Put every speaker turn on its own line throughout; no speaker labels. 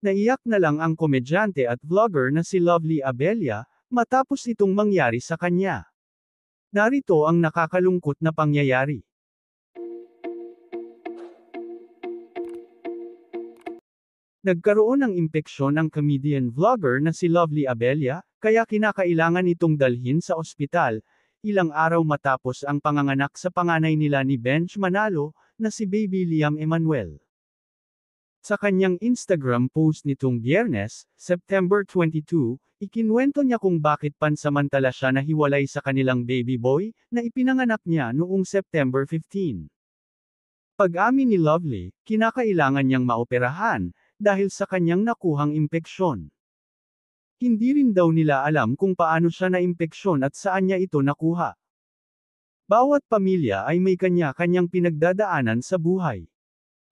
Naiyak na lang ang komedyante at vlogger na si Lovely Abelia, matapos itong mangyari sa kanya. Narito ang nakakalungkot na pangyayari. Nagkaroon ng impeksyon ang comedian vlogger na si Lovely Abelia, kaya kinakailangan itong dalhin sa ospital, ilang araw matapos ang panganganak sa panganay nila ni Bench Manalo, na si Baby Liam Emanuel. Sa kanyang Instagram post nitong biyernes, September 22, ikinwento niya kung bakit pansamantala siya nahiwalay sa kanilang baby boy, na ipinanganak niya noong September 15. Pag-amin ni Lovely, kinakailangan niyang maoperahan, dahil sa kanyang nakuhang impeksyon. Hindi rin daw nila alam kung paano siya naimpeksyon at saan niya ito nakuha. Bawat pamilya ay may kanya-kanyang pinagdadaanan sa buhay.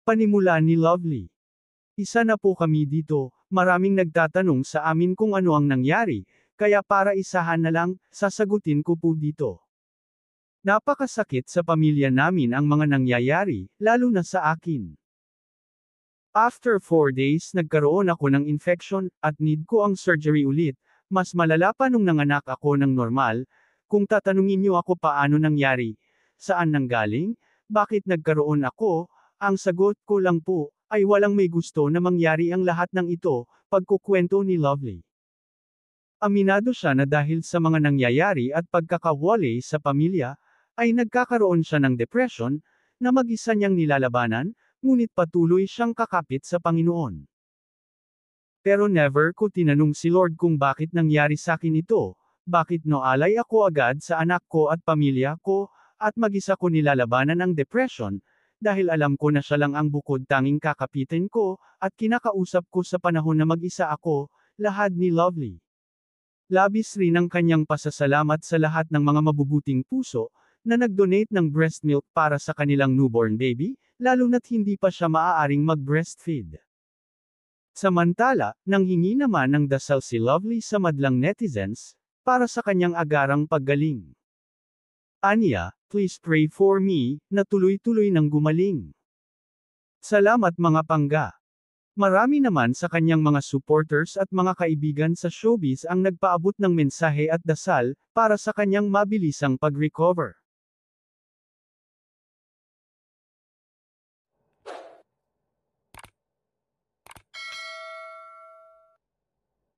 Panimula ni Lovely. Isa na po kami dito, maraming nagtatanong sa amin kung ano ang nangyari, kaya para isahan na lang, sasagutin ko po dito. Napakasakit sa pamilya namin ang mga nangyayari, lalo na sa akin. After 4 days nagkaroon ako ng infection, at need ko ang surgery ulit, mas malala pa nung nanganak ako ng normal, kung tatanungin niyo ako paano nangyari, saan nanggaling, bakit nagkaroon ako, ang sagot ko lang po, ay walang may gusto na mangyari ang lahat ng ito, pagkukwento ni Lovely. Aminado siya na dahil sa mga nangyayari at pagkakawalay sa pamilya, ay nagkakaroon siya ng depression, na mag-isa niyang nilalabanan, ngunit patuloy siyang kakapit sa Panginoon. Pero never ko tinanong si Lord kung bakit nangyari sa akin ito, bakit noalay ako agad sa anak ko at pamilya ko, at mag-isa ko nilalabanan ang depression, dahil alam ko na siya lang ang bukod tanging kakapitin ko, at kinakausap ko sa panahon na mag-isa ako, lahat ni Lovely. Labis rin ang kanyang pasasalamat sa lahat ng mga mabubuting puso, na nag-donate ng breast milk para sa kanilang newborn baby, lalo na't hindi pa siya maaaring mag-breastfeed. Samantala, nang hingi naman ng dasal si Lovely sa madlang netizens, para sa kanyang agarang paggaling. Anya, please pray for me, na tuloy-tuloy nang gumaling. Salamat mga pangga. Marami naman sa kanyang mga supporters at mga kaibigan sa showbiz ang nagpaabot ng mensahe at dasal, para sa kanyang mabilisang pag-recover.